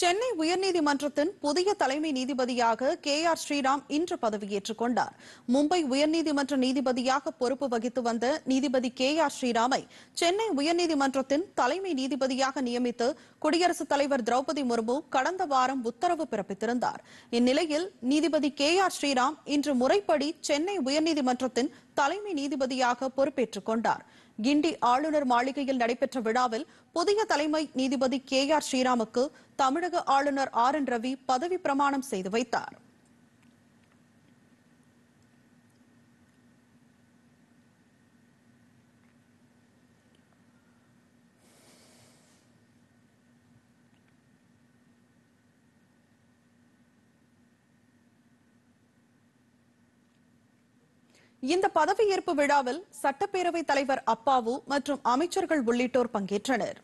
சென்னை உயர்நீதிமன்றத்தின் புதிய தலைமை நீதிபதியாக கே ஆர் ஸ்ரீராம் இன்று பதவியேற்றுக் கொண்டார் மும்பை உயர்நீதிமன்ற நீதிபதியாக பொறுப்பு வகித்து வந்த நீதிபதி கே ஆர் ஸ்ரீராமை சென்னை உயர்நீதிமன்றத்தின் தலைமை நீதிபதியாக நியமித்து குடியரசுத் தலைவர் திரௌபதி முர்மு கடந்த வாரம் உத்தரவு பிறப்பித்திருந்தார் இந்நிலையில் நீதிபதி கே ஆர் ஸ்ரீராம் இன்று முறைப்படி சென்னை உயர்நீதிமன்றத்தின் தலைமை நீதிபதியாக பொறுப்பேற்றுக் கொண்டார் கிண்டி ஆளுநர் மாளிகையில் நடைபெற்ற விழாவில் புதிய தலைமை நீதிபதி கே ஆர் ஸ்ரீராமுக்கு தமிழக ஆளுநர் ஆர் என் ரவி பதவி பிரமாணம் செய்து வைத்தாா் இந்த பதவியேற்பு விழாவில் சட்டப்பேரவைத் தலைவர் அப்பாவு மற்றும் அமைச்சர்கள் உள்ளிட்டோர் பங்கேற்றனர்